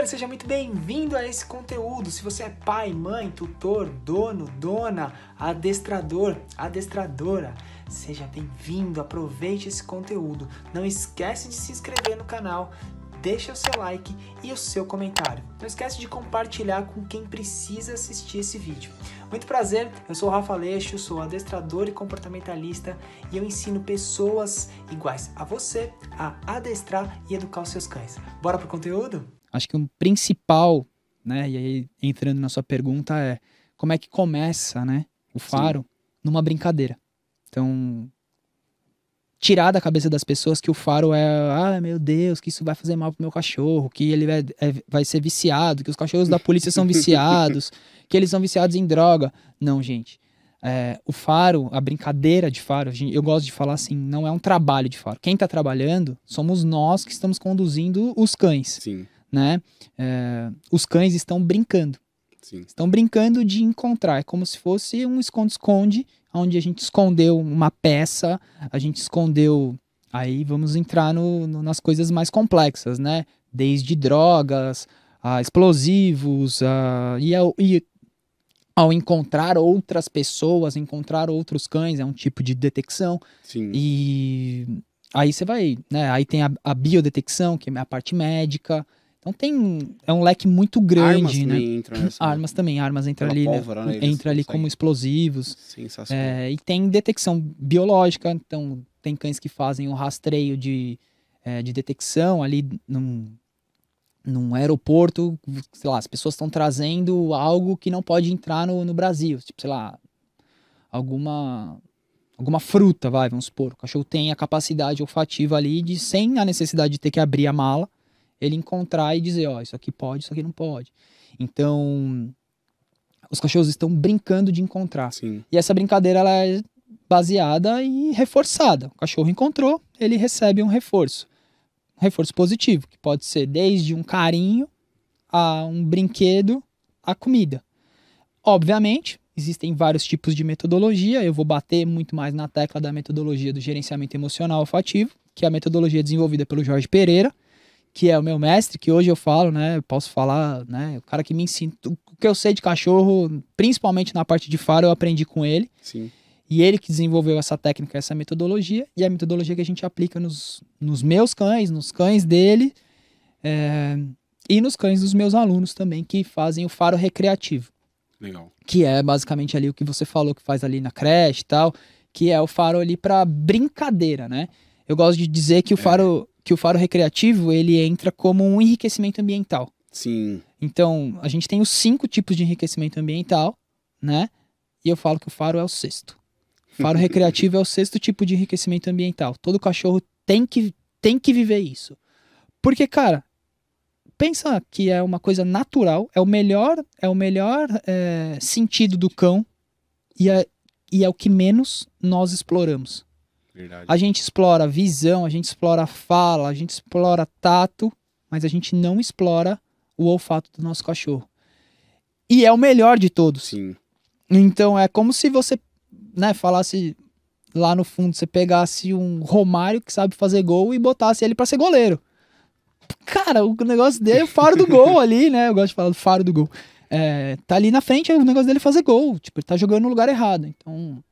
Primeiro, seja muito bem-vindo a esse conteúdo. Se você é pai, mãe, tutor, dono, dona, adestrador, adestradora, seja bem-vindo. Aproveite esse conteúdo. Não esquece de se inscrever no canal. Deixa o seu like e o seu comentário. Não esquece de compartilhar com quem precisa assistir esse vídeo. Muito prazer, eu sou o Rafa Leixo, sou adestrador e comportamentalista e eu ensino pessoas iguais a você a adestrar e educar os seus cães. Bora pro conteúdo? Acho que o principal, né, e aí entrando na sua pergunta, é como é que começa né, o faro Sim. numa brincadeira. Então, tirar da cabeça das pessoas que o faro é, ah, meu Deus, que isso vai fazer mal pro meu cachorro, que ele vai, é, vai ser viciado, que os cachorros da polícia são viciados, que eles são viciados em droga. Não, gente. É, o faro, a brincadeira de faro, eu gosto de falar assim, não é um trabalho de faro. Quem está trabalhando somos nós que estamos conduzindo os cães. Sim né? É, os cães estão brincando. Sim. Estão brincando de encontrar. É como se fosse um esconde-esconde, onde a gente escondeu uma peça, a gente escondeu. Aí vamos entrar no, no, nas coisas mais complexas, né? Desde drogas, a explosivos, a, e, ao, e ao encontrar outras pessoas, encontrar outros cães, é um tipo de detecção. Sim. E aí você vai, né? Aí tem a, a biodetecção, que é a parte médica. Então tem é um leque muito grande, armas né? Uhum. nessa, armas também, armas entra ali, né? né entra ali como explosivos. Sensacional. É, e tem detecção biológica, então tem cães que fazem o um rastreio de, é, de detecção ali num, num aeroporto, sei lá, as pessoas estão trazendo algo que não pode entrar no, no Brasil, tipo, sei lá, alguma alguma fruta, vai, vamos supor. O cachorro tem a capacidade olfativa ali de sem a necessidade de ter que abrir a mala ele encontrar e dizer, ó, oh, isso aqui pode, isso aqui não pode. Então, os cachorros estão brincando de encontrar. Sim. E essa brincadeira ela é baseada e reforçada. O cachorro encontrou, ele recebe um reforço. Um reforço positivo, que pode ser desde um carinho a um brinquedo a comida. Obviamente, existem vários tipos de metodologia. Eu vou bater muito mais na tecla da metodologia do gerenciamento emocional olfativo, que é a metodologia desenvolvida pelo Jorge Pereira, que é o meu mestre, que hoje eu falo, né? Eu posso falar, né? O cara que me ensina. O que eu sei de cachorro, principalmente na parte de faro, eu aprendi com ele. Sim. E ele que desenvolveu essa técnica, essa metodologia, e a metodologia que a gente aplica nos, nos meus cães, nos cães dele, é, e nos cães dos meus alunos também, que fazem o faro recreativo. Legal. Que é basicamente ali o que você falou, que faz ali na creche e tal, que é o faro ali para brincadeira, né? Eu gosto de dizer que o é. faro que o faro recreativo ele entra como um enriquecimento ambiental. Sim. Então, a gente tem os cinco tipos de enriquecimento ambiental, né? E eu falo que o faro é o sexto. O faro recreativo é o sexto tipo de enriquecimento ambiental. Todo cachorro tem que, tem que viver isso. Porque, cara, pensa que é uma coisa natural, é o melhor, é o melhor é, sentido do cão e é, e é o que menos nós exploramos. Verdade. A gente explora visão, a gente explora fala, a gente explora tato, mas a gente não explora o olfato do nosso cachorro. E é o melhor de todos. Sim. Então é como se você, né, falasse lá no fundo, você pegasse um Romário que sabe fazer gol e botasse ele para ser goleiro. Cara, o negócio dele é o faro do gol ali, né? Eu gosto de falar do faro do gol. É, tá ali na frente, é o negócio dele é fazer gol. Tipo, ele tá jogando no lugar errado. Então,